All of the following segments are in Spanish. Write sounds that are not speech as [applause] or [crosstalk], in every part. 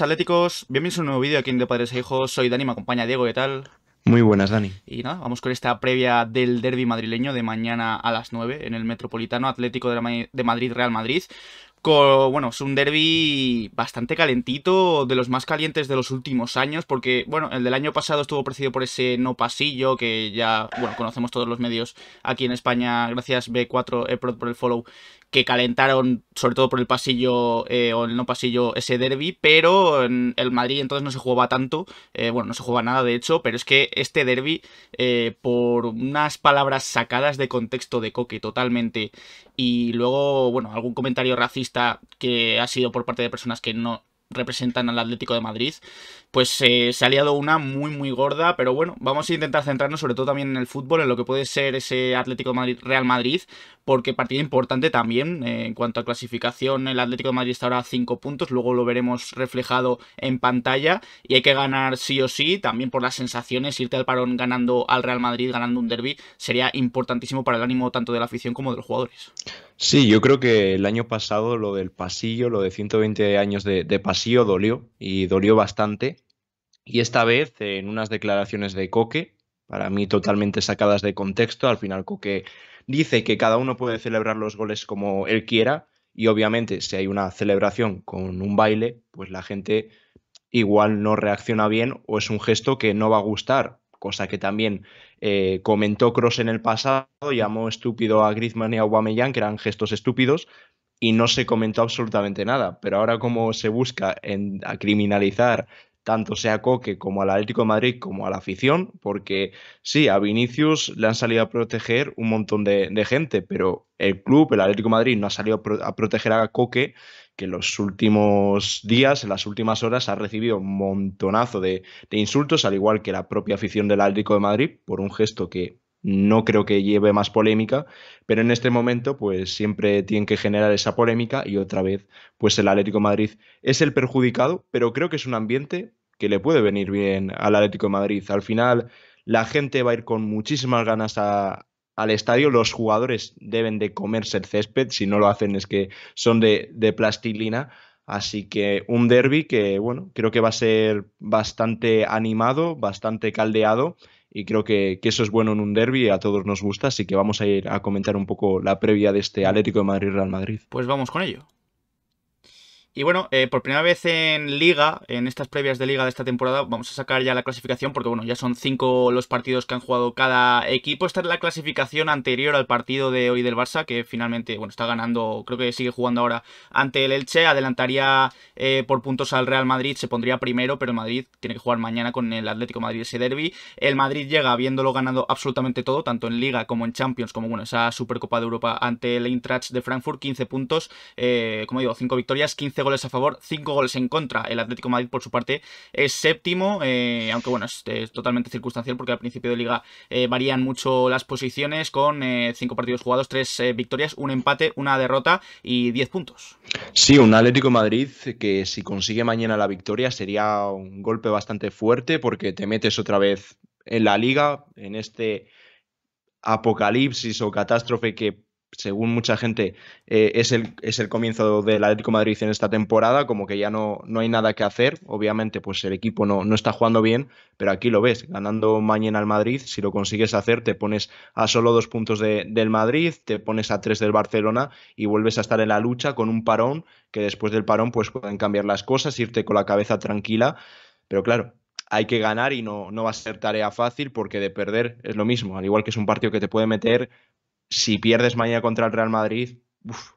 atléticos. Bienvenidos a un nuevo vídeo aquí en De Padres e Hijos. Soy Dani, me acompaña Diego, ¿qué tal? Muy buenas, Dani. Y nada, vamos con esta previa del derby madrileño de mañana a las 9 en el Metropolitano Atlético de, Madrid, Real Madrid. Con, bueno, es un derby bastante calentito, de los más calientes de los últimos años, porque, bueno, el del año pasado estuvo precedido por ese no pasillo que ya, bueno, conocemos todos los medios aquí en España, gracias B4 Eprod eh, por el follow, que calentaron, sobre todo por el pasillo eh, o el no pasillo, ese derby, pero en el Madrid entonces no se jugaba tanto, eh, bueno, no se jugaba nada de hecho, pero es que este derby, eh, por unas palabras sacadas de contexto de Coque totalmente, y luego, bueno, algún comentario racista que ha sido por parte de personas que no, representan al Atlético de Madrid, pues se ha liado una muy muy gorda, pero bueno, vamos a intentar centrarnos sobre todo también en el fútbol, en lo que puede ser ese Atlético de Madrid Real Madrid, porque partida importante también eh, en cuanto a clasificación. El Atlético de Madrid está ahora a 5 puntos, luego lo veremos reflejado en pantalla y hay que ganar sí o sí, también por las sensaciones, irte al parón ganando al Real Madrid, ganando un derby, sería importantísimo para el ánimo tanto de la afición como de los jugadores. Sí, yo creo que el año pasado lo del pasillo, lo de 120 años de, de pasillo dolió y dolió bastante. Y esta vez, en unas declaraciones de Coque, para mí totalmente sacadas de contexto, al final Coque Dice que cada uno puede celebrar los goles como él quiera y obviamente si hay una celebración con un baile, pues la gente igual no reacciona bien o es un gesto que no va a gustar, cosa que también eh, comentó Cross en el pasado, llamó estúpido a Griezmann y a Aubameyang, que eran gestos estúpidos, y no se comentó absolutamente nada. Pero ahora como se busca en, a criminalizar tanto sea Coque como al Atlético de Madrid como a la afición, porque sí, a Vinicius le han salido a proteger un montón de, gente, pero el club, el Atlético de Madrid, no ha salido a, proteger a Coque, que en los últimos días, en las últimas horas, ha recibido un montonazo de, de insultos, al igual que la propia afición del Atlético de Madrid, por un gesto que no creo que lleve más polémica, pero en este momento pues siempre tienen que generar esa polémica y otra vez pues el Atlético Madrid es el perjudicado, pero creo que es un ambiente que le puede venir bien al Atlético Madrid. Al final la gente va a ir con muchísimas ganas al estadio, los jugadores deben de comerse el césped, si no lo hacen es que son de, de plastilina. Así que un derby que, bueno, creo que va a ser bastante animado, bastante caldeado y creo que, eso es bueno en un derby, a todos nos gusta, así que vamos a ir a comentar un poco la previa de este Atlético de Madrid-Real Madrid. Pues vamos con ello. Y bueno, eh, por primera vez en Liga, en estas previas de Liga de esta temporada, vamos a sacar ya la clasificación porque bueno, ya son cinco los partidos que han jugado cada equipo. Esta es la clasificación anterior al partido de hoy del Barça, que finalmente, bueno, está ganando, creo que sigue jugando ahora ante el Elche. Adelantaría eh, por puntos al Real Madrid, se pondría primero, pero el Madrid tiene que jugar mañana con el Atlético Madrid ese derby. El Madrid llega habiéndolo ganado absolutamente todo, tanto en Liga como en Champions, como bueno, esa Supercopa de Europa ante el Eintracht de Frankfurt, 15 puntos, eh, como digo, 5 victorias, 15 goles a favor, cinco goles en contra. El Atlético Madrid, por su parte, es séptimo, eh, aunque bueno, es, es, totalmente circunstancial porque al principio de liga eh, varían mucho las posiciones con eh, cinco partidos jugados, tres victorias, un empate, una derrota y 10 puntos. Sí, un Atlético Madrid que si consigue mañana la victoria sería un golpe bastante fuerte porque te metes otra vez en la liga, en este apocalipsis o catástrofe que según mucha gente, eh, es, el, es, el, comienzo del Atlético de Madrid en esta temporada, como que ya no, no hay nada que hacer. Obviamente, pues el equipo no, no, está jugando bien, pero aquí lo ves, ganando mañana al Madrid, si lo consigues hacer, te pones a solo dos puntos del Madrid, te pones a tres del Barcelona y vuelves a estar en la lucha con un parón, que después del parón pues pueden cambiar las cosas, irte con la cabeza tranquila, pero claro, hay que ganar y no, no va a ser tarea fácil porque de perder es lo mismo, al igual que es un partido que te puede meter si pierdes mañana contra el Real Madrid,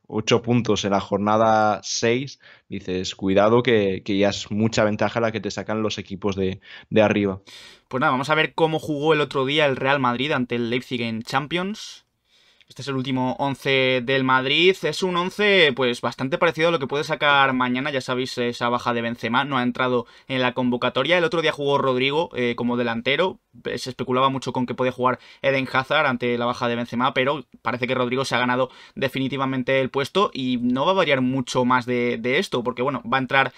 ocho 8 puntos en la jornada 6, dices, cuidado que, ya es mucha ventaja la que te sacan los equipos de, arriba. Pues nada, vamos a ver cómo jugó el otro día el Real Madrid ante el Leipzig en Champions. Este es el último 11 del Madrid. Es un 11 pues bastante parecido a lo que puede sacar mañana. Ya sabéis, esa baja de Benzema no ha entrado en la convocatoria. El otro día jugó Rodrigo eh, como delantero, eh, se especulaba mucho con que podía jugar Eden Hazard ante la baja de Benzema, pero parece que Rodrigo se ha ganado definitivamente el puesto y no va a variar mucho más de, esto, porque bueno, va a entrar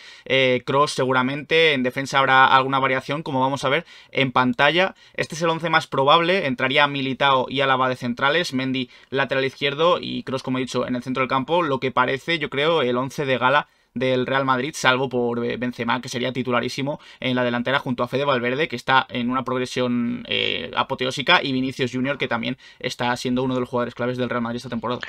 Cross eh, seguramente, en defensa habrá alguna variación, como vamos a ver en pantalla. Este es el 11 más probable, entraría Militao y Álava de centrales, Mendy lateral izquierdo y Cross, como he dicho, en el centro del campo, lo que parece, yo creo, el 11 de gala del Real Madrid, salvo por Benzema, que sería titularísimo en la delantera junto a Fede Valverde, que está en una progresión eh, apoteósica, y Vinicius Junior, que también está siendo uno de los jugadores claves del Real Madrid esta temporada.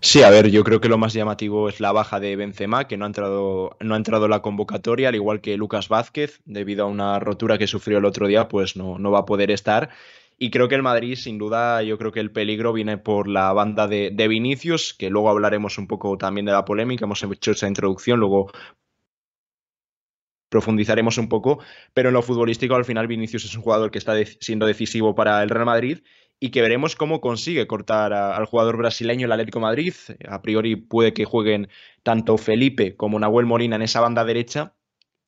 Sí, a ver, yo creo que lo más llamativo es la baja de Benzema, que no ha entrado, no ha entrado la convocatoria, al igual que Lucas Vázquez, debido a una rotura que sufrió el otro día, pues no, no va a poder estar. Y creo que el Madrid, sin duda, yo creo que el peligro viene por la banda de, de Vinicius, que luego hablaremos un poco también de la polémica. Hemos hecho esa introducción, luego profundizaremos un poco, pero en lo futbolístico al final Vinicius es un jugador que está siendo decisivo para el Real Madrid y que veremos cómo consigue cortar al jugador brasileño el Atlético Madrid. A priori puede que jueguen tanto Felipe como Nahuel Molina en esa banda derecha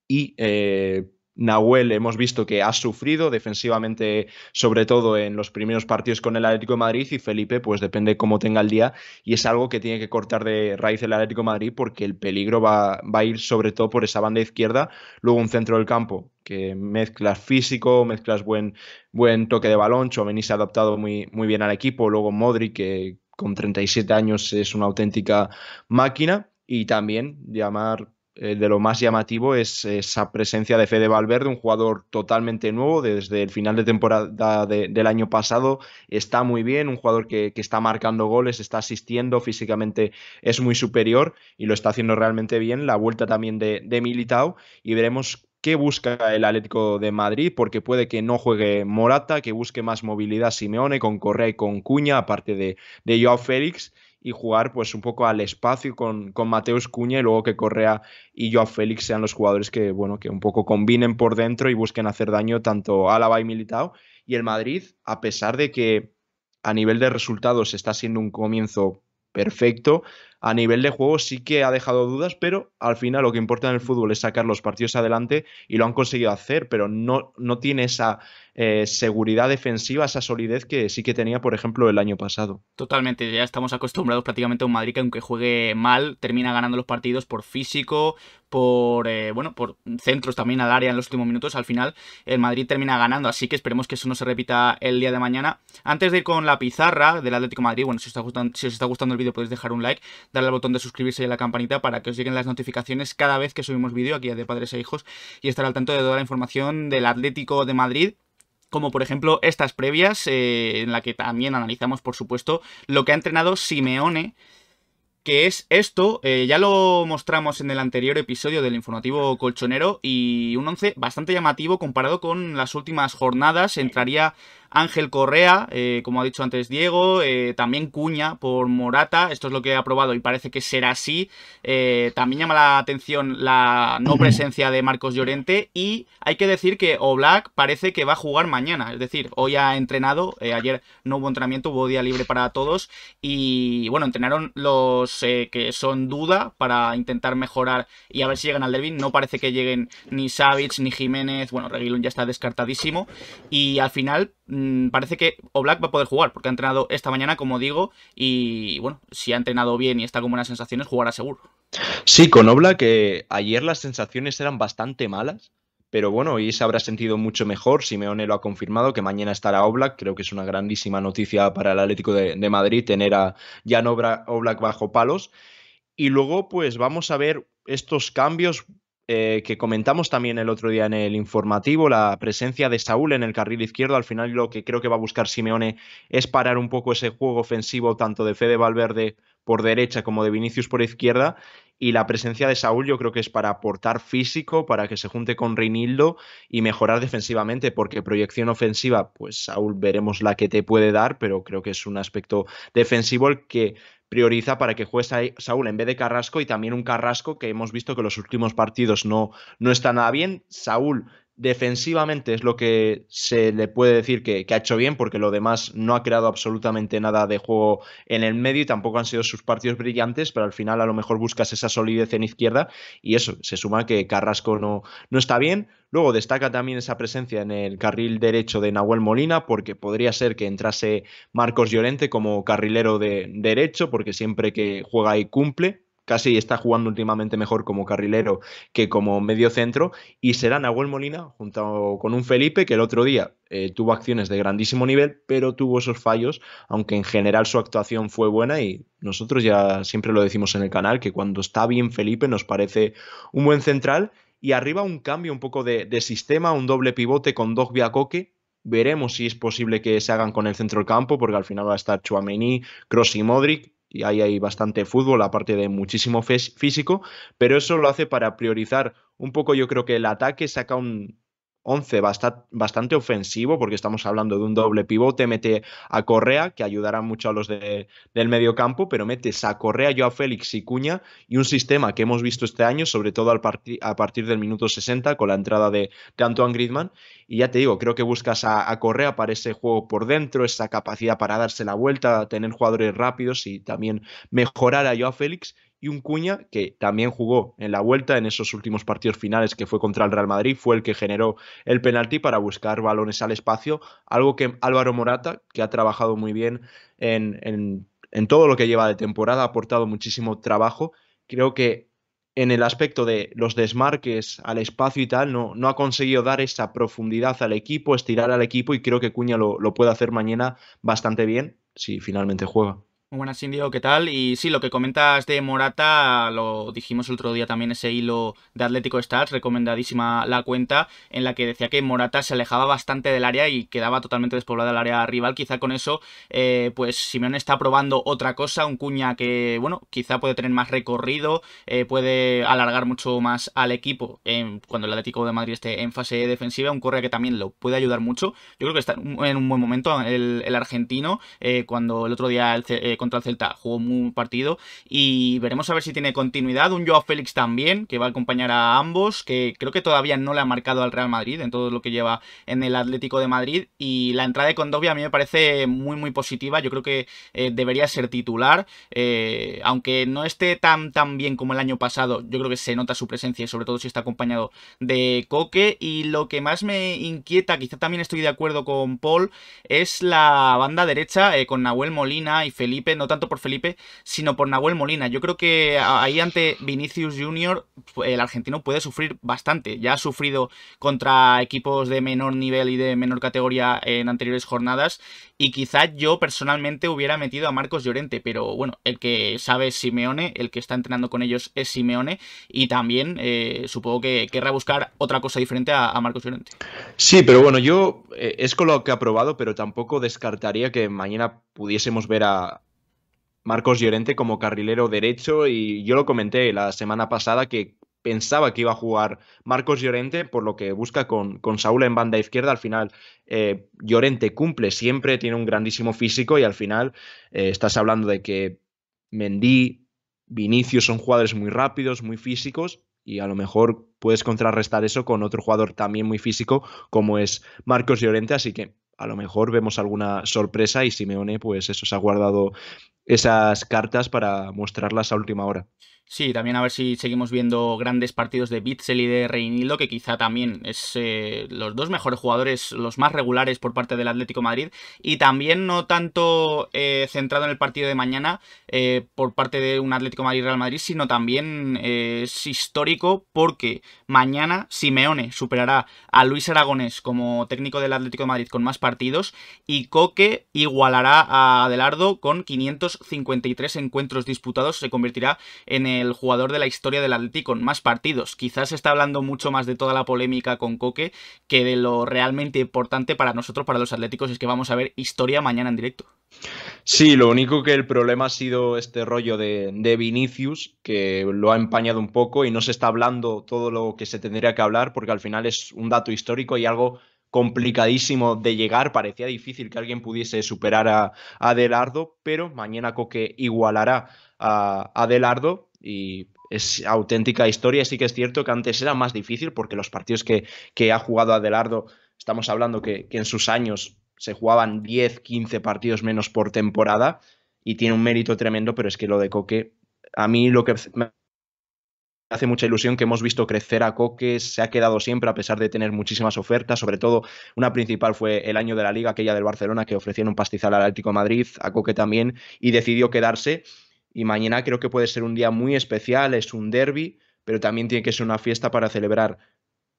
y eh, Nahuel hemos visto que ha sufrido defensivamente, sobre todo en los primeros partidos con el Atlético de Madrid, y Felipe, pues depende cómo tenga el día, y es algo que tiene que cortar de raíz el Atlético de Madrid porque el peligro va, a ir sobre todo por esa banda izquierda, luego un centro del campo que mezclas físico, mezclas buen, buen toque de balón, Chomeni ha adaptado muy, muy bien al equipo, luego Modric, que con 37 años es una auténtica máquina, y también llamar eh, de lo más llamativo es esa presencia de Fede Valverde, un jugador totalmente nuevo desde el final de temporada del año pasado. Está muy bien, un jugador que, está marcando goles, está asistiendo, físicamente es muy superior y lo está haciendo realmente bien. La vuelta también de, de Militao y veremos qué busca el Atlético de Madrid, porque puede que no juegue Morata, que busque más movilidad Simeone con Correa y con Cuña, aparte de, de Joao Félix y jugar pues un poco al espacio con, con Mateus Cuña y luego que Correa y yo a Félix sean los jugadores que, bueno, que un poco combinen por dentro y busquen hacer daño tanto a Álava y Militao. Y el Madrid, a pesar de que a nivel de resultados está siendo un comienzo perfecto, a nivel de juego sí que ha dejado dudas, pero al final lo que importa en el fútbol es sacar los partidos adelante y lo han conseguido hacer, pero no, no tiene esa eh, seguridad defensiva, esa solidez que sí que tenía, por ejemplo, el año pasado. Totalmente, ya estamos acostumbrados prácticamente a un Madrid que aunque juegue mal, termina ganando los partidos por físico, por eh, bueno, por centros también al área en los últimos minutos. Al final, el Madrid termina ganando, así que esperemos que eso no se repita el día de mañana. Antes de ir con la pizarra del Atlético Madrid, bueno, si os está gustando, si os está gustando el vídeo podéis dejar un like darle al botón de suscribirse y a la campanita para que os lleguen las notificaciones cada vez que subimos vídeo aquí de Padres e Hijos y estar al tanto de toda la información del Atlético de Madrid como por ejemplo estas previas, eh, en la que también analizamos, por supuesto, lo que ha entrenado Simeone, que es esto, eh, ya lo mostramos en el anterior episodio del informativo colchonero, y un 11 bastante llamativo comparado con las últimas jornadas, entraría Ángel Correa, eh, como ha dicho antes Diego, eh, también Cuña por Morata, esto es lo que he aprobado y parece que será así. Eh, también llama la atención la no [clears throat] presencia de Marcos Llorente y hay que decir que Oblak parece que va a jugar mañana, es decir, hoy ha entrenado, ayer no hubo entrenamiento, hubo día libre para todos y bueno, entrenaron los que son duda para intentar mejorar y a ver si llegan al Derby, no parece que lleguen ni Savic ni Jiménez, bueno, Reguilón ya está descartadísimo y al final Mm, parece que Oblak va a poder jugar, porque ha entrenado esta mañana, como digo, y bueno, si ha entrenado bien y está con buenas sensaciones, jugará seguro. Sí, con Oblak eh, ayer las sensaciones eran bastante malas, pero bueno, hoy se habrá sentido mucho mejor. Simeone lo ha confirmado que mañana estará Oblak. Creo que es una grandísima noticia para el Atlético de, Madrid tener a Jan Oblak bajo palos. Y luego, pues vamos a ver estos cambios eh, que comentamos también el otro día en el informativo, la presencia de Saúl en el carril izquierdo. Al final lo que creo que va a buscar Simeone es parar un poco ese juego ofensivo tanto de Fede Valverde por derecha como de Vinicius por izquierda. Y la presencia de Saúl yo creo que es para aportar físico, para que se junte con Reinildo y mejorar defensivamente, porque proyección ofensiva, pues Saúl veremos la que te puede dar, pero creo que es un aspecto defensivo el que prioriza para que juegue Saúl en vez de Carrasco y también un Carrasco que hemos visto que los últimos partidos no, no está nada bien. Saúl Defensivamente es lo que se le puede decir que, ha hecho bien, porque lo demás no ha creado absolutamente nada de juego en el medio y tampoco han sido sus partidos brillantes, pero al final a lo mejor buscas esa solidez en izquierda y eso, se suma que Carrasco no, está bien. Luego destaca también esa presencia en el carril derecho de Nahuel Molina, porque podría ser que entrase Marcos Llorente como carrilero de derecho, porque siempre que juega y cumple, casi está jugando últimamente mejor como carrilero que como medio centro, y será Nahuel Molina junto con un Felipe que el otro día eh, tuvo acciones de grandísimo nivel, pero tuvo esos fallos, aunque en general su actuación fue buena y nosotros ya siempre lo decimos en el canal, que cuando está bien Felipe nos parece un buen central. Y arriba un cambio un poco de, sistema, un doble pivote con vía Coque, Veremos si es posible que se hagan con el centro del campo, porque al final va a estar Chuamení, Cross y Modric y ahí hay bastante fútbol, aparte de muchísimo físico, pero eso lo hace para priorizar un poco, yo creo que el ataque saca un 11 bastante ofensivo, porque estamos hablando de un doble pivote, mete a Correa, que ayudará mucho a los de, del campo, pero metes a Correa, a Félix y Cuña, y un sistema que hemos visto este año, sobre todo a partir del minuto 60, con la entrada de, de Antoine Griezmann, y ya te digo, creo que buscas a, a Correa para ese juego por dentro, esa capacidad para darse la vuelta, tener jugadores rápidos y también mejorar a Joao Félix, y un Cuña que también jugó en la vuelta en esos últimos partidos finales que fue contra el Real Madrid, fue el que generó el penalti para buscar balones al espacio, algo que Álvaro Morata, que ha trabajado muy bien en, en, todo lo que lleva de temporada, ha aportado muchísimo trabajo, creo que en el aspecto de los desmarques al espacio y tal, no, ha conseguido dar esa profundidad al equipo, estirar al equipo y creo que Cuña lo puede hacer mañana bastante bien si finalmente juega. Muy buenas, Indio, ¿qué tal? Y sí, lo que comentas de Morata, lo dijimos el otro día también, ese hilo de Atlético Stars, recomendadísima la cuenta, en la que decía que Morata se alejaba bastante del área y quedaba totalmente despoblada el área rival. Quizá con eso, eh, pues Simeón está probando otra cosa, un cuña que, bueno, quizá puede tener más recorrido, eh, puede alargar mucho más al equipo cuando el Atlético de Madrid esté en fase defensiva, un Correa que también lo puede ayudar mucho. Yo creo que está en un buen momento el, el argentino, eh, cuando el otro día el eh, contra el Celta jugó un partido y veremos a ver si tiene continuidad. Un Joao Félix también, que va a acompañar a ambos, que creo que todavía no le ha marcado al Real Madrid en todo lo que lleva en el Atlético de Madrid. Y la entrada de Condovia a mí me parece muy, muy positiva. Yo creo que eh, debería ser titular, eh, aunque no esté tan, tan bien como el año pasado. Yo creo que se nota su presencia, sobre todo si está acompañado de Coque. Y lo que más me inquieta, quizá también estoy de acuerdo con Paul, es la banda derecha eh, con Nahuel Molina y Felipe no tanto por Felipe, sino por Nahuel Molina. Yo creo que ahí ante Vinicius Junior, el argentino puede sufrir bastante. Ya ha sufrido contra equipos de menor nivel y de menor categoría en anteriores jornadas. Y quizá yo personalmente hubiera metido a Marcos Llorente, pero bueno, el que sabe es Simeone, el que está entrenando con ellos es Simeone, y también eh, supongo que querrá buscar otra cosa diferente a, Marcos Llorente. Sí, pero bueno, yo eh, es con lo que ha probado, pero tampoco descartaría que mañana pudiésemos ver a, Marcos Llorente como carrilero derecho y yo lo comenté la semana pasada que pensaba que iba a jugar Marcos Llorente, por lo que busca con, con Saúl en banda izquierda. Al final, eh, Llorente cumple siempre, tiene un grandísimo físico y al final eh, estás hablando de que Mendy, Vinicius son jugadores muy rápidos, muy físicos y a lo mejor puedes contrarrestar eso con otro jugador también muy físico como es Marcos Llorente. Así que a lo mejor vemos alguna sorpresa y Simeone, pues eso, se ha guardado esas cartas para mostrarlas a última hora. Sí, también a ver si seguimos viendo grandes partidos de Bitzel y de Reinildo, que quizá también es eh, los dos mejores jugadores, los más regulares por parte del Atlético Madrid, y también no tanto eh, centrado en el partido de mañana eh, por parte de un Atlético Madrid-Real Madrid, sino también es histórico porque mañana Simeone superará a Luis Aragonés como técnico del Atlético Madrid con más partidos, y Coque igualará a Adelardo con 553 encuentros disputados, se convertirá en el el jugador de la historia del Atlético con más partidos. Quizás se está hablando mucho más de toda la polémica con Coque que de lo realmente importante para nosotros, para los Atléticos, es que vamos a ver historia mañana en directo. Sí, lo único que el problema ha sido este rollo de, Vinicius, que lo ha empañado un poco y no se está hablando todo lo que se tendría que hablar, porque al final es un dato histórico y algo complicadísimo de llegar. Parecía difícil que alguien pudiese superar a, Adelardo, pero mañana Coque igualará a, adelardo y es auténtica historia. Sí que es cierto que antes era más difícil porque los partidos que, ha jugado Adelardo, estamos hablando que, en sus años se jugaban 10, 15 partidos menos por temporada y tiene un mérito tremendo, pero es que lo de Coque, a mí lo que me hace mucha ilusión que hemos visto crecer a Coque, se ha quedado siempre a pesar de tener muchísimas ofertas, sobre todo una principal fue el año de la liga, aquella del Barcelona, que ofrecieron un pastizal al Atlético Madrid, a Coque también, y decidió quedarse y mañana creo que puede ser un día muy especial, es un derby, pero también tiene que ser una fiesta para celebrar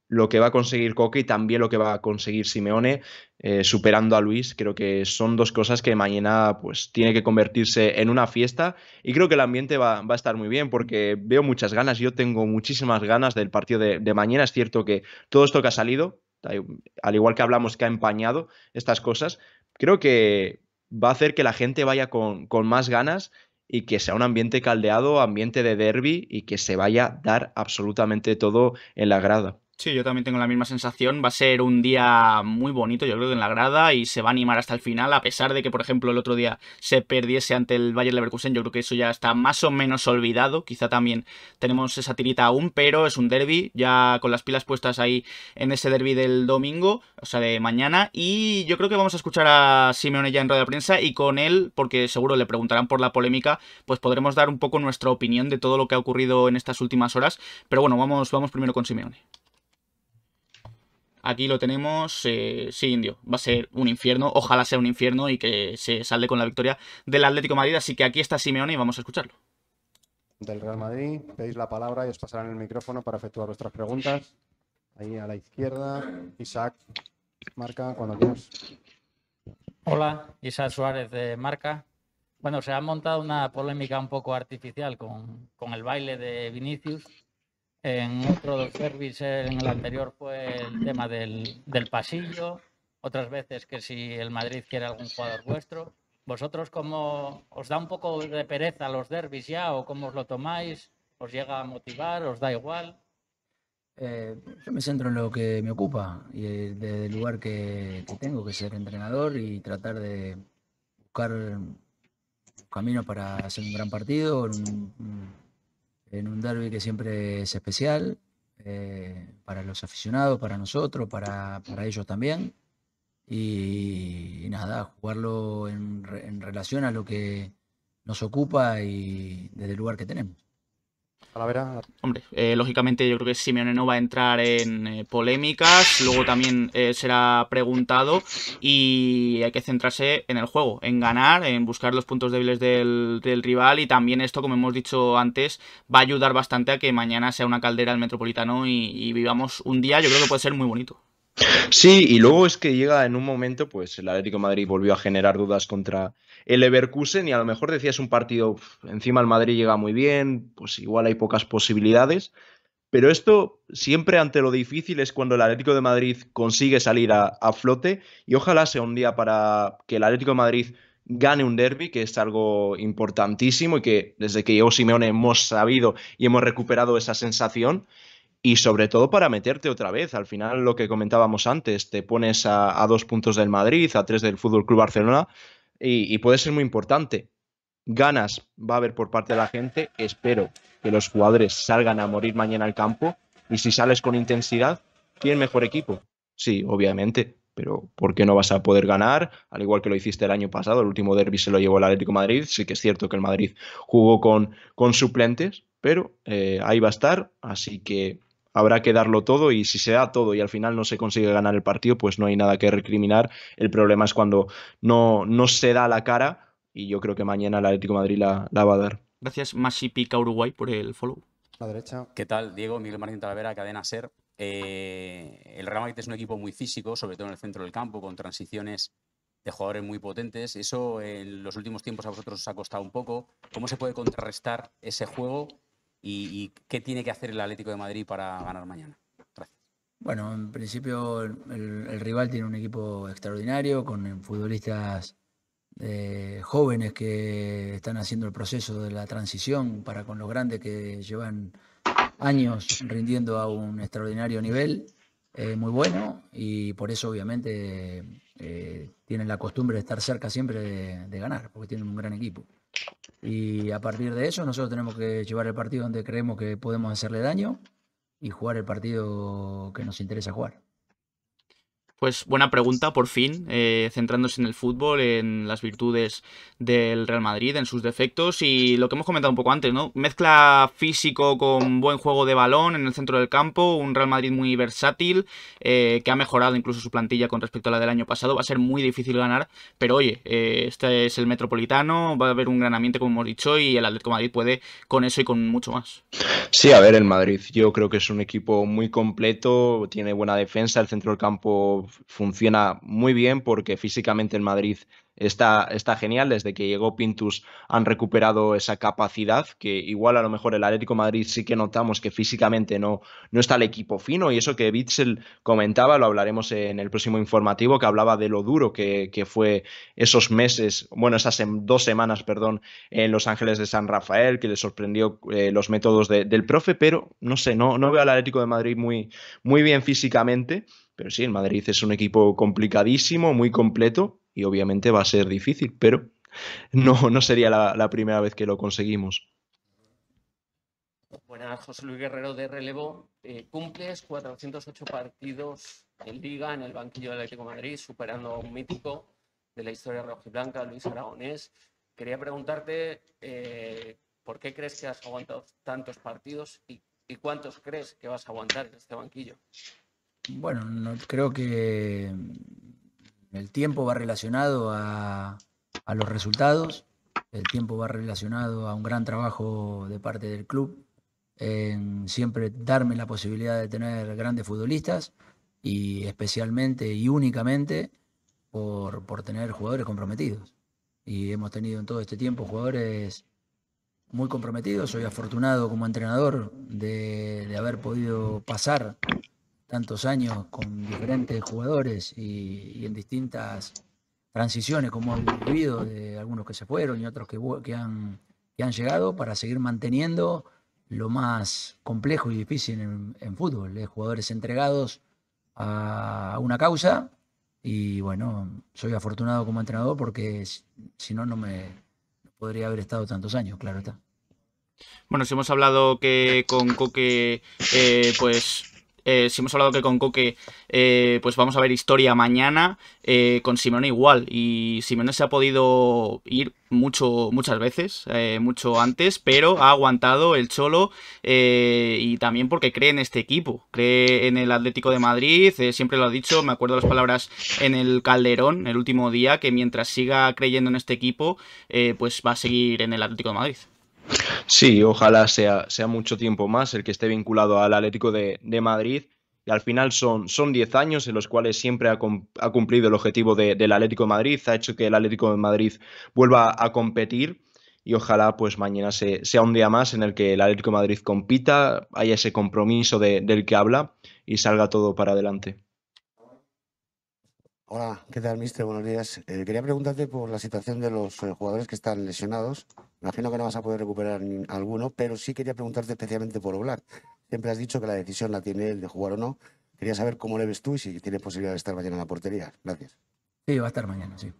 lo que va a conseguir Coque y también lo que va a conseguir Simeone eh, superando a Luis. Creo que son dos cosas que mañana pues tiene que convertirse en una fiesta y creo que el ambiente va, a estar muy bien porque veo muchas ganas, yo tengo muchísimas ganas del partido de, mañana. Es cierto que todo esto que ha salido, al igual que hablamos que ha empañado estas cosas, creo que va a hacer que la gente vaya con más ganas y que sea un ambiente caldeado, ambiente de derby y que se vaya a dar absolutamente todo en la grada. Sí, yo también tengo la misma sensación. Va a ser un día muy bonito, yo creo, en la grada y se va a animar hasta el final, a pesar de que, por ejemplo, el otro día se perdiese ante el Bayern Leverkusen. Yo creo que eso ya está más o menos olvidado. Quizá también tenemos esa tirita aún, pero es un derby, ya con las pilas puestas ahí en ese derby del domingo, o sea, de mañana. Y yo creo que vamos a escuchar a Simeone ya en rueda de prensa y con él, porque seguro le preguntarán por la polémica, pues podremos dar un poco nuestra opinión de todo lo que ha ocurrido en estas últimas horas. Pero bueno, vamos, vamos primero con Simeone. Aquí lo tenemos, eh, sí, Indio. Va a ser un infierno, ojalá sea un infierno y que se salde con la victoria del Atlético Madrid. Así que aquí está Simeone y vamos a escucharlo. Del Real Madrid, pedís la palabra y os pasarán el micrófono para efectuar vuestras preguntas. Ahí a la izquierda, Isaac, marca cuando quieras. Hola, Isaac Suárez de Marca. Bueno, se ha montado una polémica un poco artificial con, con el baile de Vinicius en otro de los en el anterior fue el tema del, del pasillo, otras veces que si el Madrid quiere algún jugador vuestro. ¿Vosotros cómo os da un poco de pereza los derbis ya o cómo os lo tomáis? ¿Os llega a motivar? ¿Os da igual? Eh, yo me centro en lo que me ocupa y eh, desde el lugar que, tengo, que ser entrenador y tratar de buscar camino para hacer un gran partido, en un en un derby que siempre es especial eh, para los aficionados, para nosotros, para, ellos también. Y, nada, jugarlo en, en relación a lo que nos ocupa y desde el lugar que tenemos. Hombre, eh, lógicamente yo creo que Simeone no va a entrar en eh, polémicas, luego también eh, será preguntado y hay que centrarse en el juego, en ganar, en buscar los puntos débiles del, rival y también esto, como hemos dicho antes, va a ayudar bastante a que mañana sea una caldera el Metropolitano y vivamos un día, yo creo que puede ser muy bonito. Sí, y luego es que llega en un momento, pues el Atlético de Madrid volvió a generar dudas contra el Leverkusen y a lo mejor decías un partido, encima el Madrid llega muy bien, pues igual hay pocas posibilidades, pero esto siempre ante lo difícil es cuando el Atlético de Madrid consigue salir a, a flote y ojalá sea un día para que el Atlético de Madrid gane un derby, que es algo importantísimo y que desde que llegó Simeone hemos sabido y hemos recuperado esa sensación y sobre todo para meterte otra vez. Al final, lo que comentábamos antes, te pones a, dos puntos del Madrid, a tres del Fútbol Club Barcelona y, puede ser muy importante. Ganas va a haber por parte de la gente. Espero que los jugadores salgan a morir mañana al campo y si sales con intensidad, ¿quién mejor equipo? Sí, obviamente. Pero ¿por qué no vas a poder ganar? Al igual que lo hiciste el año pasado, el último derby se lo llevó el Atlético Madrid. Sí que es cierto que el Madrid jugó con, con suplentes, pero eh, ahí va a estar. Así que habrá que darlo todo y si se da todo y al final no se consigue ganar el partido, pues no hay nada que recriminar. El problema es cuando no, no se da la cara y yo creo que mañana el Atlético Madrid la, va a dar. Gracias, Masipica Uruguay, por el follow. La derecha. ¿Qué tal, Diego? Miguel Martín Talavera, Cadena Ser. Eh, el Real Madrid es un equipo muy físico, sobre todo en el centro del campo, con transiciones de jugadores muy potentes. Eso en los últimos tiempos a vosotros os ha costado un poco. ¿Cómo se puede contrarrestar ese juego y, qué tiene que hacer el Atlético de Madrid para ganar mañana. Gracias. Bueno, en principio el, rival tiene un equipo extraordinario con futbolistas eh, jóvenes que están haciendo el proceso de la transición para con los grandes que llevan años rindiendo a un extraordinario nivel, eh, muy bueno, y por eso obviamente eh, tienen la costumbre de estar cerca siempre de ganar, porque tienen un gran equipo. Y a partir de eso nosotros tenemos que llevar el partido donde creemos que podemos hacerle daño y jugar el partido que nos interesa jugar. Pues buena pregunta, por fin, eh, centrándose en el fútbol, en las virtudes del Real Madrid, en sus defectos y lo que hemos comentado un poco antes, ¿no? Mezcla físico con buen juego de balón en el centro del campo, un Real Madrid muy versátil, eh, que ha mejorado incluso su plantilla con respecto a la del año pasado, va a ser muy difícil ganar, pero oye, eh, este es el Metropolitano, va a haber un gran ambiente como hemos dicho y el Atlético Madrid puede con eso y con mucho más. Sí, a ver, el Madrid yo creo que es un equipo muy completo, tiene buena defensa, el centro del campo funciona muy bien porque físicamente en Madrid está, está genial. Desde que llegó Pintus han recuperado esa capacidad que igual a lo mejor el Atlético de Madrid sí que notamos que físicamente no, no está el equipo fino y eso que Bitzel comentaba, lo hablaremos en el próximo informativo, que hablaba de lo duro que, que fue esos meses, bueno, esas dos semanas, perdón, en Los Ángeles de San Rafael, que le sorprendió eh, los métodos del profe, pero no sé, no, no veo al Atlético de Madrid muy, muy bien físicamente. Pero sí, el Madrid es un equipo complicadísimo, muy completo y obviamente va a ser difícil, pero no, no sería la, primera vez que lo conseguimos. Buenas, José Luis Guerrero de relevo. Eh, cumples 408 partidos en Liga, en el banquillo del Atlético Madrid, superando a un mítico de la historia rojiblanca, Luis Aragonés. Quería preguntarte eh, por qué crees que has aguantado tantos partidos y, y cuántos crees que vas a aguantar en este banquillo. Bueno, no, creo que el tiempo va relacionado a, los resultados, el tiempo va relacionado a un gran trabajo de parte del club, en siempre darme la posibilidad de tener grandes futbolistas y especialmente y únicamente por, tener jugadores comprometidos. Y hemos tenido en todo este tiempo jugadores muy comprometidos. Soy afortunado como entrenador de, de haber podido pasar tantos años con diferentes jugadores y, en distintas transiciones como hemos vivido de algunos que se fueron y otros que, han, han llegado para seguir manteniendo lo más complejo y difícil en, fútbol, de jugadores entregados a una causa y bueno, soy afortunado como entrenador porque si no, no me podría haber estado tantos años, claro está. Bueno, si hemos hablado que con Coque, eh, pues eh, si hemos hablado que con Coque, eh, pues vamos a ver historia mañana, eh, con Simeone igual. Y Simeone se ha podido ir mucho, muchas veces, mucho antes, pero ha aguantado el cholo y también porque cree en este equipo, cree en el Atlético de Madrid, siempre lo ha dicho, me acuerdo las palabras en el Calderón el último día, que mientras siga creyendo en este equipo, pues va a seguir en el Atlético de Madrid. Sí, ojalá sea, sea mucho tiempo más el que esté vinculado al Atlético de, Madrid. Y al final son 10 años en los cuales siempre ha, cumplido el objetivo del Atlético de Madrid, ha hecho que el Atlético de Madrid vuelva a competir y ojalá pues mañana sea un día más en el que el Atlético de Madrid compita, haya ese compromiso del que habla y salga todo para adelante. Hola, ¿qué tal, mister? Buenos días. Eh, quería preguntarte por la situación de los eh, jugadores que están lesionados. Imagino que no vas a poder recuperar alguno, pero sí quería preguntarte especialmente por Oblak. Siempre has dicho que la decisión la tiene él de jugar o no. Quería saber cómo le ves tú y si tienes posibilidad de estar mañana en la portería. Gracias. Sí, va a estar mañana, sí.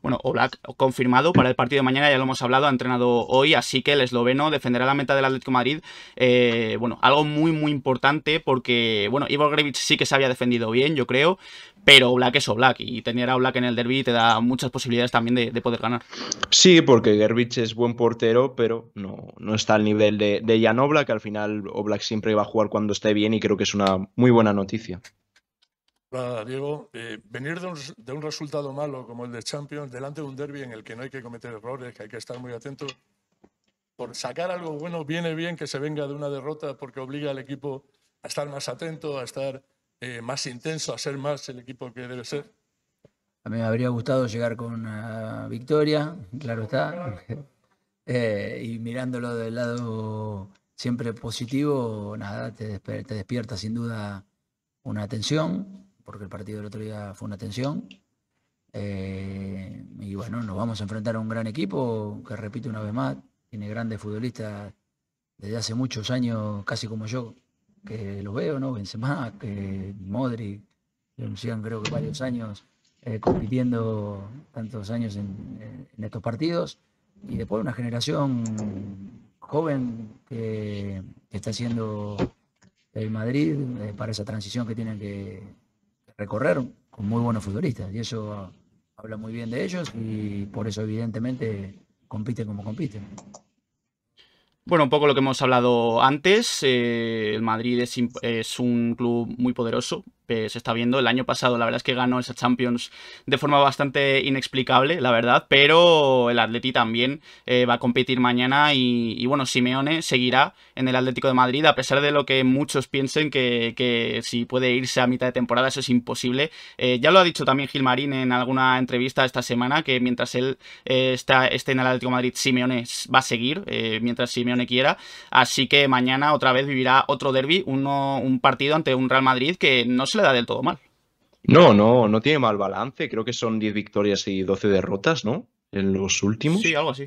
Bueno, Oblak confirmado para el partido de mañana, ya lo hemos hablado, ha entrenado hoy, así que el esloveno defenderá la meta del Atlético Madrid. Eh, bueno, algo muy, muy importante porque, bueno, Ivor Grevich sí que se había defendido bien, yo creo, pero Oblak es Oblak y tener a Oblak en el derby te da muchas posibilidades también de, poder ganar. Sí, porque Grevich es buen portero, pero no, no está al nivel de, de Jan Oblak, al final Oblak siempre va a jugar cuando esté bien y creo que es una muy buena noticia. Hola, Diego. Eh, venir de un, resultado malo como el de Champions, delante de un derby en el que no hay que cometer errores, que hay que estar muy atento. por sacar algo bueno, viene bien que se venga de una derrota porque obliga al equipo a estar más atento, a estar eh, más intenso, a ser más el equipo que debe ser. A mí me habría gustado llegar con una victoria, claro está. [laughs] Eh, y mirándolo del lado siempre positivo, nada, te, te despierta sin duda una tensión, porque el partido del otro día fue una tensión. Eh, y bueno, nos vamos a enfrentar a un gran equipo que, repito una vez más, tiene grandes futbolistas desde hace muchos años, casi como yo, que los veo, ¿no? Benzema, que Modric, creo que varios años eh, compitiendo tantos años en, estos partidos. Y después una generación joven que, está haciendo el Madrid eh, para esa transición que tienen que, recorrer con muy buenos futbolistas y eso habla muy bien de ellos y por eso evidentemente compiten como compiten. Bueno, un poco lo que hemos hablado antes, eh, el Madrid es, es, un club muy poderoso, eh, se está viendo. El año pasado, la verdad es que ganó esa Champions de forma bastante inexplicable, la verdad, pero el Atleti también eh, va a competir mañana y, bueno, Simeone seguirá en el Atlético de Madrid, a pesar de lo que muchos piensen que, si puede irse a mitad de temporada, eso es imposible. Eh, ya lo ha dicho también Gilmarín en alguna entrevista esta semana, que mientras él está, esté en el Atlético de Madrid, Simeone va a seguir, mientras Simeone quiera, así que mañana otra vez vivirá otro derby, un partido ante un Real Madrid que no se le da del todo mal. No, no, no tiene mal balance. Creo que son 10 victorias y 12 derrotas, ¿no? En los últimos. Sí, algo así.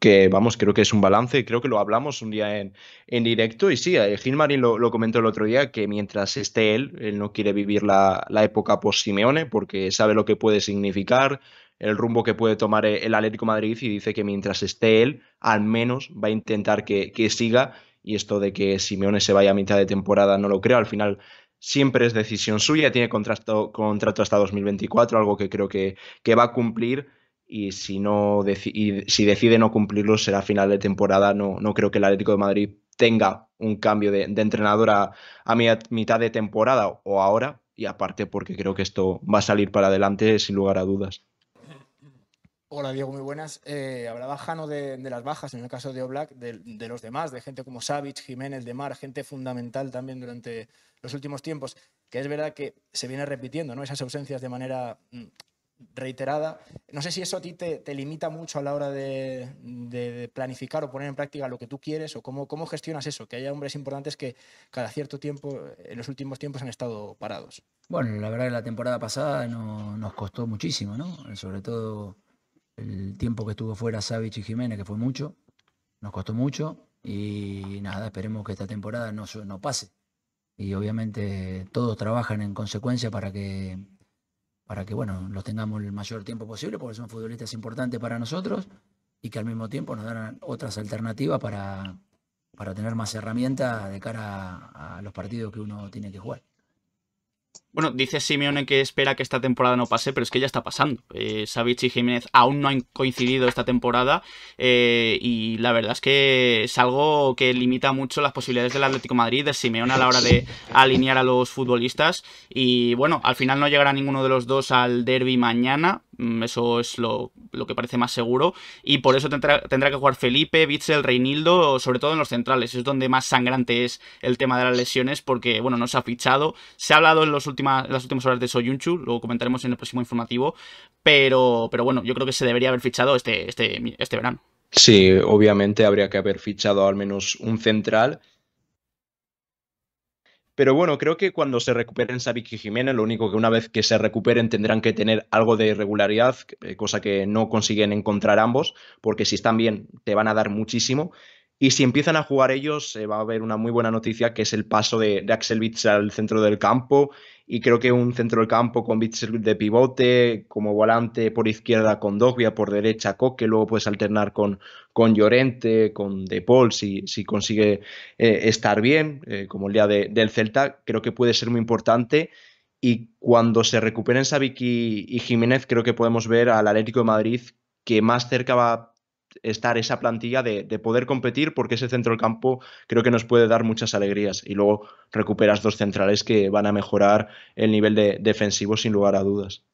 Que vamos, creo que es un balance. Creo que lo hablamos un día en, en directo. Y sí, eh, Gilmarín lo, comentó el otro día que mientras esté él, él no quiere vivir la, época post-Simeone porque sabe lo que puede significar, el rumbo que puede tomar eh, el Atlético Madrid. Y dice que mientras esté él, al menos va a intentar que, que siga. Y esto de que Simeone se vaya a mitad de temporada, no lo creo. Al final siempre es decisión suya, tiene contrato, hasta 2024, algo que creo que, va a cumplir y si, no si decide no cumplirlo será final de temporada. No, no creo que el Atlético de Madrid tenga un cambio de, de entrenador a, mitad de temporada o ahora, y aparte porque creo que esto va a salir para adelante sin lugar a dudas. Hola Diego, muy buenas. Eh, hablaba Jano de, las bajas, en el caso de Oblak, de, los demás, de gente como Savic, Jiménez, Mar, gente fundamental también durante los últimos tiempos, que es verdad que se viene repitiendo ¿no? esas ausencias de manera mm, reiterada. No sé si eso a ti te, limita mucho a la hora de, planificar o poner en práctica lo que tú quieres o cómo, gestionas eso, que haya hombres importantes que cada cierto tiempo, en los últimos tiempos, han estado parados. Bueno, la verdad que la temporada pasada nos costó muchísimo, sobre todo el tiempo que estuvo fuera Savic y Jiménez, que fue mucho, nos costó mucho y nada, esperemos que esta temporada no, no pase. Y obviamente todos trabajan en consecuencia para que, para que bueno, los tengamos el mayor tiempo posible, porque son futbolistas importantes para nosotros y que al mismo tiempo nos dan otras alternativas para, tener más herramientas de cara a los partidos que uno tiene que jugar. Bueno, dice Simeone que espera que esta temporada no pase, pero es que ya está pasando. Eh, y Jiménez aún no han coincidido esta temporada eh, y la verdad es que es algo que limita mucho las posibilidades del Atlético de Madrid, de Simeone a la hora de alinear a los futbolistas. Y bueno, al final no llegará ninguno de los dos al derby mañana, mm, eso es lo, que parece más seguro. Y por eso tendrá, que jugar Felipe, Víctor, Reinildo, sobre todo en los centrales. Es donde más sangrante es el tema de las lesiones, porque, bueno, no se ha fichado. Se ha hablado en los últimos las últimas horas de Soyunchu, lo comentaremos en el próximo informativo, pero, pero bueno, yo creo que se debería haber fichado este, este, este verano. Sí, obviamente habría que haber fichado al menos un central. Pero bueno, creo que cuando se recuperen Savic y Jiménez, lo único que una vez que se recuperen tendrán que tener algo de irregularidad, eh, cosa que no consiguen encontrar ambos, porque si están bien te van a dar muchísimo. Y si empiezan a jugar ellos, eh, va a haber una muy buena noticia, que es el paso de, Axel Witz al centro del campo y creo que un centro del campo con Bitzel de pivote, como volante por izquierda con Dogbia, por derecha Coque, luego puedes alternar con, con Llorente, con De Paul, si, si consigue eh, estar bien, eh, como el día del Celta, creo que puede ser muy importante. Y cuando se recuperen Sabiki y, y Jiménez, creo que podemos ver al Atlético de Madrid que más cerca va estar esa plantilla de, poder competir porque ese centro del campo creo que nos puede dar muchas alegrías y luego recuperas dos centrales que van a mejorar el nivel defensivo sin lugar a dudas.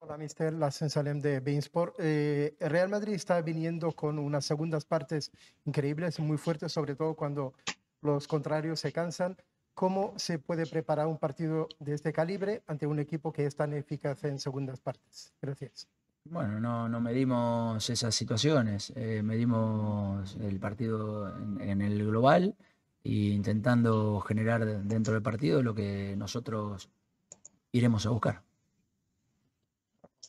Hola, mister Lassen Salem de Bainsport. Eh, Real Madrid está viniendo con unas segundas partes increíbles, muy fuertes, sobre todo cuando los contrarios se cansan. ¿Cómo se puede preparar un partido de este calibre ante un equipo que es tan eficaz en segundas partes? Gracias. Bueno, no, medimos esas situaciones, eh, medimos el partido en, en el global e intentando generar dentro del partido lo que nosotros iremos a buscar.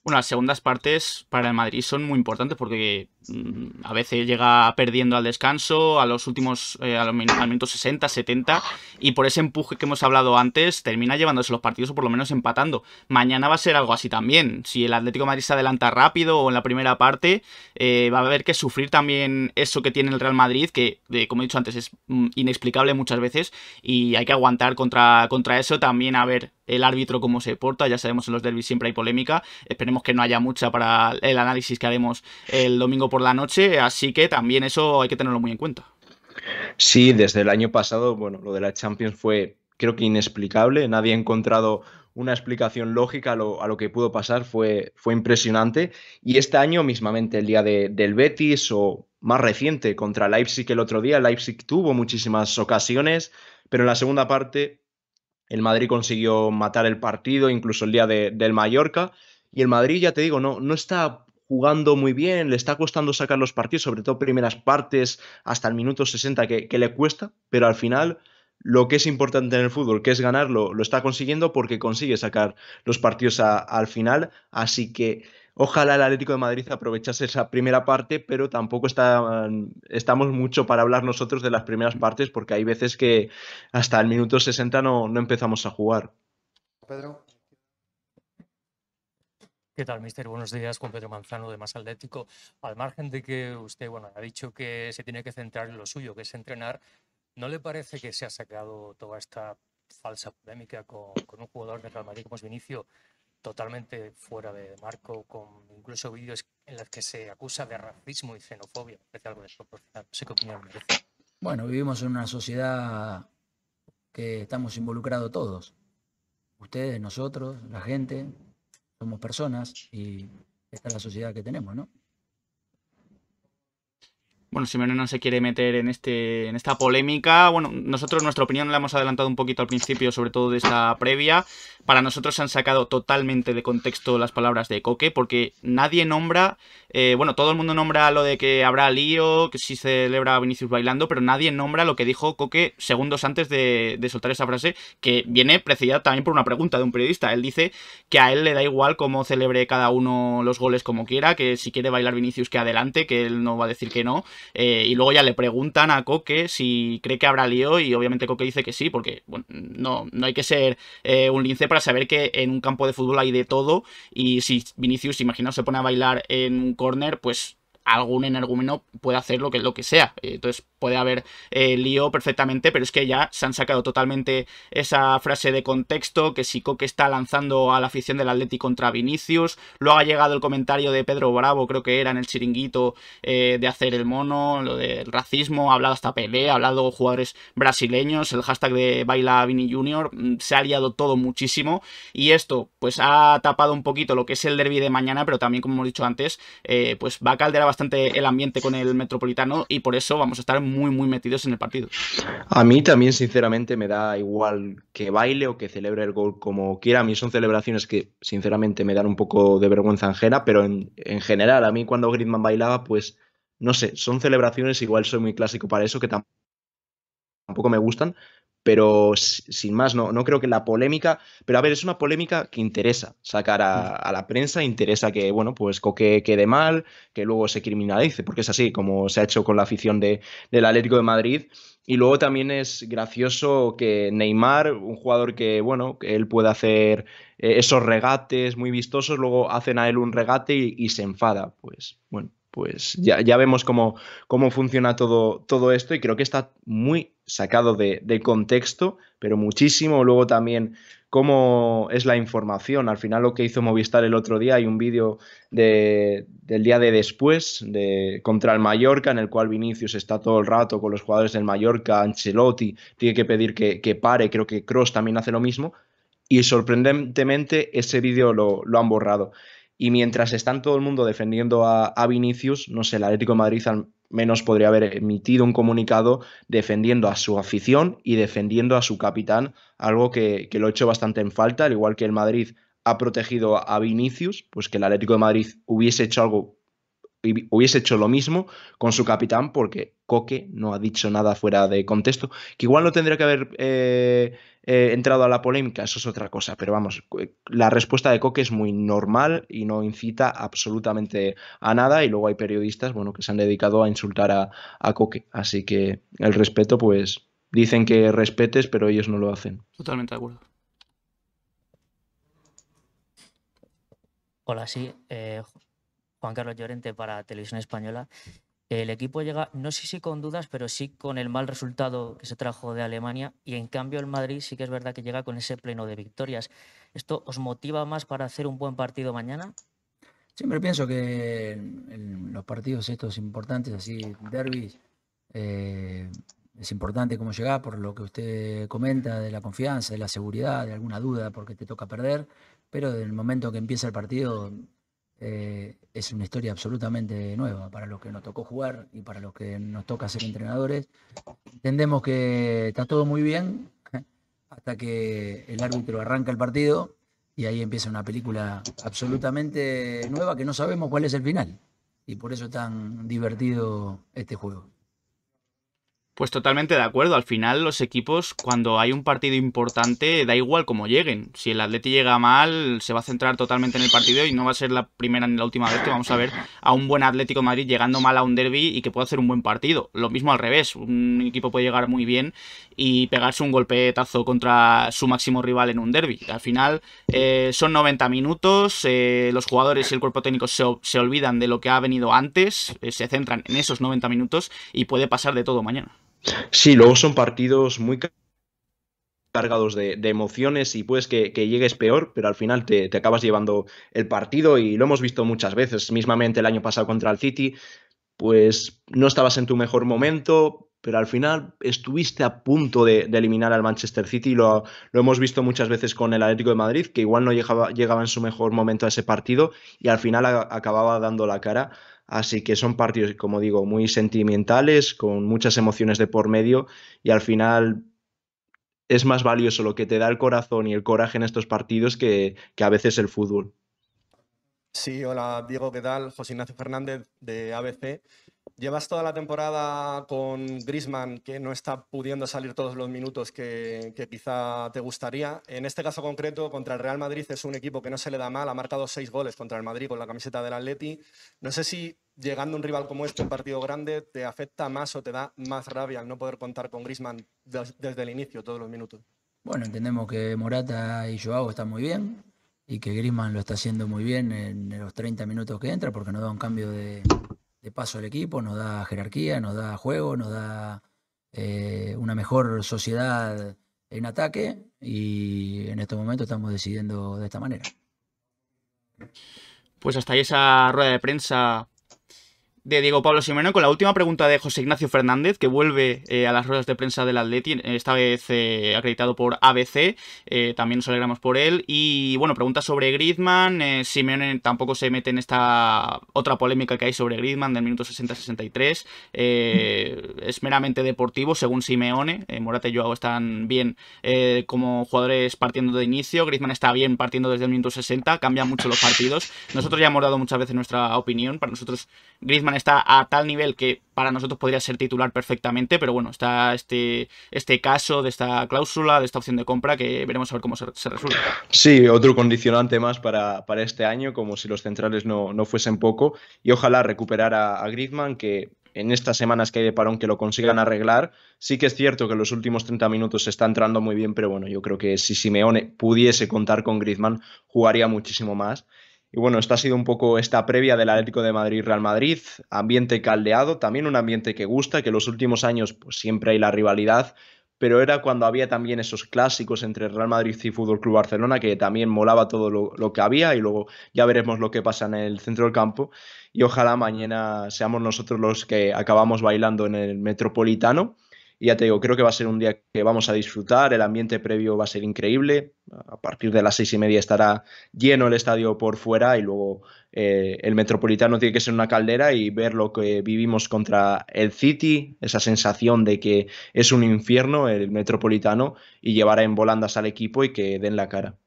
Bueno, las segundas partes para el Madrid son muy importantes porque mm, a veces llega perdiendo al descanso, a los últimos, eh, a los 60, 70, y por ese empuje que hemos hablado antes, termina llevándose los partidos o por lo menos empatando. Mañana va a ser algo así también. Si el Atlético de Madrid se adelanta rápido o en la primera parte, eh, va a haber que sufrir también eso que tiene el Real Madrid, que eh, como he dicho antes es mm, inexplicable muchas veces, y hay que aguantar contra, contra eso. También a ver el árbitro cómo se porta, ya sabemos en los derbis siempre hay polémica que no haya mucha para el análisis que haremos el domingo por la noche, así que también eso hay que tenerlo muy en cuenta. Sí, desde el año pasado, bueno, lo de la Champions fue creo que inexplicable, nadie ha encontrado una explicación lógica a lo, que pudo pasar, fue, fue, impresionante. Y este año, mismamente el día del Betis o más reciente contra Leipzig el otro día, Leipzig tuvo muchísimas ocasiones, pero en la segunda parte el Madrid consiguió matar el partido, incluso el día del Mallorca. Y el Madrid, ya te digo, no, no está jugando muy bien, le está costando sacar los partidos, sobre todo primeras partes hasta el minuto 60 que, le cuesta, pero al final lo que es importante en el fútbol, que es ganarlo, lo está consiguiendo porque consigue sacar los partidos al final, así que ojalá el Atlético de Madrid aprovechase esa primera parte, pero tampoco estamos mucho para hablar nosotros de las primeras partes porque hay veces que hasta el minuto 60 no, no empezamos a jugar. Pedro. ¿Qué tal, mister? Buenos días, Juan Pedro Manzano de Más Atlético. Al margen de que usted bueno, ha dicho que se tiene que centrar en lo suyo, que es entrenar, ¿no le parece que se ha sacado toda esta falsa polémica con, un jugador de Real Madrid como es Vinicio, totalmente fuera de marco, con incluso vídeos en los que se acusa de racismo y xenofobia, especialmente algo desproporcionado? No sé qué opinión merece. Bueno, vivimos en una sociedad que estamos involucrados todos. Ustedes, nosotros, la gente, somos personas y esta es la sociedad que tenemos, ¿no? bueno, Simeone no se quiere meter en, este, en esta polémica. Bueno, nosotros nuestra opinión la hemos adelantado un poquito al principio, sobre todo de esta previa. Para nosotros se han sacado totalmente de contexto las palabras de Coque, porque nadie nombra, eh, bueno, todo el mundo nombra lo de que habrá lío, que si celebra Vinicius bailando, pero nadie nombra lo que dijo Coque segundos antes de soltar esa frase, que viene precedida también por una pregunta de un periodista. Él dice que a él le da igual cómo celebre cada uno los goles como quiera, que si quiere bailar Vinicius que adelante, que él no va a decir que no. Eh, y luego ya le preguntan a Coque si cree que habrá lío y obviamente Coque dice que sí, porque no, no hay que ser eh, un lince para saber que en un campo de fútbol hay de todo y si Vinicius, imaginaos, se pone a bailar en un corner, pues algún energúmeno puede hacer lo que, lo que sea. Entonces, puede haber eh, lío perfectamente, pero es que ya se han sacado totalmente esa frase de contexto, que si que está lanzando a la afición del Atleti contra Vinicius, luego ha llegado el comentario de Pedro Bravo, creo que era en el chiringuito, eh, de hacer el mono, lo del racismo, ha hablado hasta Pelé, ha hablado jugadores brasileños, el hashtag de Baila Vini Junior, mm, se ha liado todo muchísimo, y esto pues ha tapado un poquito lo que es el derby de mañana, pero también como hemos dicho antes, eh, pues va a calderar bastante el ambiente con el Metropolitano, y por eso vamos a estar en muy, muy metidos en el partido. A mí también, sinceramente, me da igual que baile o que celebre el gol como quiera. A mí son celebraciones que, sinceramente, me dan un poco de vergüenza ajena, pero en, en general, a mí cuando Griezmann bailaba, pues, no sé, son celebraciones, igual soy muy clásico para eso, que tampoco me gustan, pero sin más, no, no creo que la polémica, pero a ver, es una polémica que interesa sacar a, mm. la prensa, interesa que, bueno, pues Coque quede mal, que luego se criminalice, porque es así, como se ha hecho con la afición de, del Atlético de Madrid, y luego también es gracioso que Neymar, un jugador que, bueno, que él puede hacer eh, esos regates muy vistosos, luego hacen a él un regate y se enfada. Pues bueno, pues ya, ya vemos cómo, cómo funciona todo, todo, esto y creo que está muy sacado de, contexto, pero muchísimo. Luego también cómo es la información. Al final lo que hizo Movistar el otro día, hay un vídeo del día de después de, contra el Mallorca en el cual Vinicius está todo el rato con los jugadores del Mallorca, Ancelotti tiene que pedir que, que pare, creo que Cross también hace lo mismo y sorprendentemente ese vídeo lo, lo han borrado. Y mientras están todo el mundo defendiendo a, Vinicius, no sé, el Atlético de Madrid al menos podría haber emitido un comunicado defendiendo a su afición y defendiendo a su capitán, algo que, que lo he hecho bastante en falta, al igual que el Madrid ha protegido a Vinicius, pues que el Atlético de Madrid hubiese hecho algo hubiese hecho lo mismo con su capitán porque Coque no ha dicho nada fuera de contexto, que igual no tendría que haber eh, eh, entrado a la polémica, eso es otra cosa, pero vamos, la respuesta de Coque es muy normal y no incita absolutamente a nada y luego hay periodistas, bueno, que se han dedicado a insultar a, a Coque, así que el respeto, pues dicen que respetes, pero ellos no lo hacen. Totalmente de acuerdo. Hola, sí. Eh, Juan Carlos Llorente para Televisión Española. El equipo llega, no sé si con dudas, pero sí con el mal resultado que se trajo de Alemania. Y en cambio, el Madrid sí que es verdad que llega con ese pleno de victorias. ¿Esto os motiva más para hacer un buen partido mañana? Siempre pienso que en los partidos estos importantes, así derbis, eh, es importante cómo llega por lo que usted comenta de la confianza, de la seguridad, de alguna duda porque te toca perder, pero en el momento que empieza el partido eh, es una historia absolutamente nueva para los que nos tocó jugar y para los que nos toca ser entrenadores. Entendemos que está todo muy bien [laughs] hasta que el árbitro arranca el partido y ahí empieza una película absolutamente nueva que no sabemos cuál es el final. Y por eso es tan divertido este juego. Pues totalmente de acuerdo. Al final los equipos, cuando hay un partido importante, da igual cómo lleguen. Si el Atleti llega mal, se va a centrar totalmente en el partido y no va a ser la primera ni la última vez que vamos a ver a un buen Atlético Madrid llegando mal a un derby y que pueda hacer un buen partido. Lo mismo al revés. Un equipo puede llegar muy bien y pegarse un golpetazo contra su máximo rival en un derby. Al final eh, son 90 minutos. Eh, los jugadores y el cuerpo técnico se, olvidan de lo que ha venido antes. Eh, se centran en esos 90 minutos y puede pasar de todo mañana. Sí, luego son partidos muy cargados de, emociones y puedes que, llegues peor, pero al final te, acabas llevando el partido y lo hemos visto muchas veces, mismamente el año pasado contra el City, pues no estabas en tu mejor momento, pero al final estuviste a punto de, eliminar al Manchester City, lo, hemos visto muchas veces con el Atlético de Madrid, que igual no llegaba, llegaba en su mejor momento a ese partido y al final acababa dando la cara Así que son partidos, como digo, muy sentimentales, con muchas emociones de por medio y al final es más valioso lo que te da el corazón y el coraje en estos partidos que, a veces el fútbol. Sí, hola Diego, ¿qué tal? José Ignacio Fernández de ABC. Llevas toda la temporada con Grisman, que no está pudiendo salir todos los minutos que, quizá te gustaría. En este caso concreto, contra el Real Madrid es un equipo que no se le da mal, ha marcado seis goles contra el Madrid con la camiseta del Atleti. No sé si llegando a un rival como este, un partido grande, te afecta más o te da más rabia al no poder contar con Grisman desde el inicio, todos los minutos. Bueno, entendemos que Morata y Joao están muy bien y que Grisman lo está haciendo muy bien en los 30 minutos que entra porque no da un cambio de paso al equipo, nos da jerarquía, nos da juego, nos da eh, una mejor sociedad en ataque y en estos momentos estamos decidiendo de esta manera. Pues hasta ahí esa rueda de prensa de Diego Pablo Simeone con la última pregunta de José Ignacio Fernández, que vuelve eh, a las ruedas de prensa del Atleti, esta vez eh, acreditado por ABC, eh, también nos alegramos por él. Y bueno, pregunta sobre Griezmann, Simeone tampoco se mete en esta otra polémica que hay sobre Griezmann del minuto 60-63, es meramente deportivo según Simeone, Morata y Joao están bien como jugadores partiendo de inicio, Griezmann está bien partiendo desde el minuto 60, cambian mucho los partidos. Nosotros ya hemos dado muchas veces nuestra opinión, para nosotros Griezmann está a tal nivel que para nosotros podría ser titular perfectamente, pero bueno, está este, este caso de esta cláusula, de esta opción de compra, que veremos a ver cómo se, se resulta. Sí, otro condicionante más para, para, este año, como si los centrales no, no fuesen poco, y ojalá recuperar a, Griezmann, que en estas semanas que hay de parón que lo consigan arreglar. Sí que es cierto que los últimos 30 minutos se está entrando muy bien, pero bueno, yo creo que si Simeone pudiese contar con Griezmann, jugaría muchísimo más. Y bueno, esta ha sido un poco esta previa del Atlético de Madrid-Real Madrid, ambiente caldeado, también un ambiente que gusta, que en los últimos años pues, siempre hay la rivalidad, pero era cuando había también esos clásicos entre Real Madrid y Fútbol Club Barcelona, que también molaba todo lo, que había, y luego ya veremos lo que pasa en el centro del campo. Y ojalá mañana seamos nosotros los que acabamos bailando en el metropolitano. Y ya te digo, creo que va a ser un día que vamos a disfrutar, el ambiente previo va a ser increíble, a partir de las seis y media estará lleno el estadio por fuera y luego eh, el Metropolitano tiene que ser una caldera y ver lo que vivimos contra el City, esa sensación de que es un infierno el Metropolitano y llevar en volandas al equipo y que den la cara.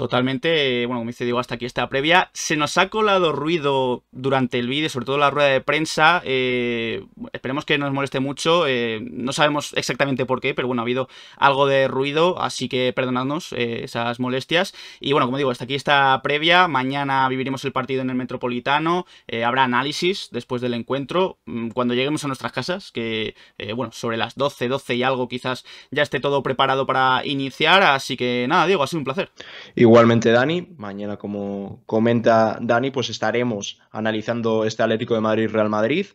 Totalmente, bueno, como dice digo, hasta aquí esta previa. Se nos ha colado ruido durante el vídeo, sobre todo la rueda de prensa. Eh, esperemos que no nos moleste mucho. Eh, no sabemos exactamente por qué, pero bueno, ha habido algo de ruido, así que perdonadnos eh, esas molestias. Y bueno, como digo, hasta aquí esta previa. Mañana viviremos el partido en el Metropolitano. habrá análisis después del encuentro, mm, cuando lleguemos a nuestras casas, que bueno, sobre las 12, 12 y algo quizás ya esté todo preparado para iniciar. Así que nada, Diego, ha sido un placer. Y Igualmente, Dani, mañana, como comenta Dani, pues estaremos analizando este Atlético de Madrid-Real Madrid.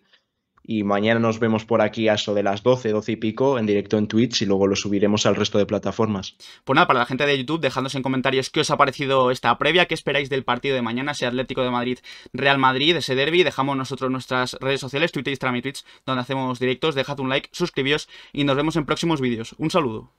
Y mañana nos vemos por aquí a eso de las 12, 12 y pico en directo en Twitch y luego lo subiremos al resto de plataformas. Pues nada, para la gente de YouTube, dejadnos en comentarios qué os ha parecido esta previa, qué esperáis del partido de mañana, ese Atlético de Madrid, Real Madrid, ese derby. Dejamos nosotros nuestras redes sociales, Twitter, Instagram y Twitch, donde hacemos directos. Dejad un like, suscribíos y nos vemos en próximos vídeos. Un saludo.